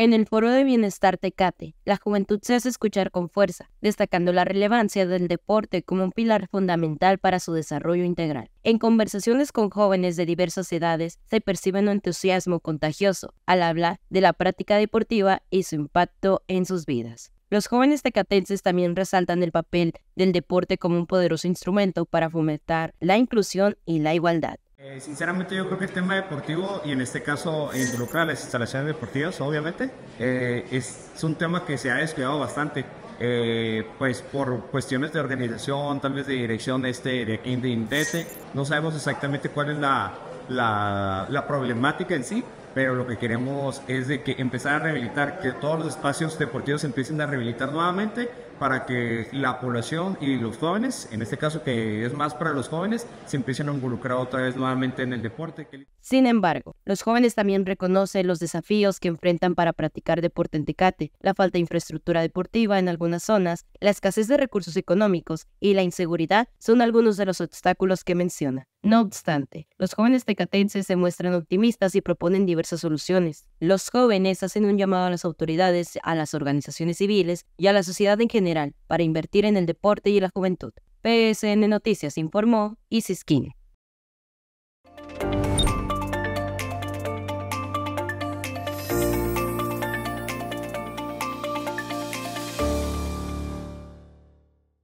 En el Foro de Bienestar Tecate, la juventud se hace escuchar con fuerza, destacando la relevancia del deporte como un pilar fundamental para su desarrollo integral. En conversaciones con jóvenes de diversas edades se percibe un entusiasmo contagioso al hablar de la práctica deportiva y su impacto en sus vidas. Los jóvenes tecatenses también resaltan el papel del deporte como un poderoso instrumento para fomentar la inclusión y la igualdad. Eh, sinceramente yo creo que el tema deportivo y en este caso involucra las instalaciones deportivas, obviamente, eh, es, un tema que se ha descuidado bastante. Eh, pues por cuestiones de organización, tal vez de dirección de este, de, no sabemos exactamente cuál es la, la, problemática en sí, pero lo que queremos es de que empezar a rehabilitar, que todos los espacios deportivos empiecen a rehabilitar nuevamente para que la población y los jóvenes, en este caso que es más para los jóvenes, se empiecen a involucrar otra vez nuevamente en el deporte. Sin embargo, los jóvenes también reconocen los desafíos que enfrentan para practicar deporte en Tecate, la falta de infraestructura deportiva en algunas zonas, la escasez de recursos económicos y la inseguridad son algunos de los obstáculos que menciona. No obstante, los jóvenes de se muestran optimistas y proponen diversas soluciones. Los jóvenes hacen un llamado a las autoridades, a las organizaciones civiles y a la sociedad en general para invertir en el deporte y la juventud. PSN Noticias informó Isis King.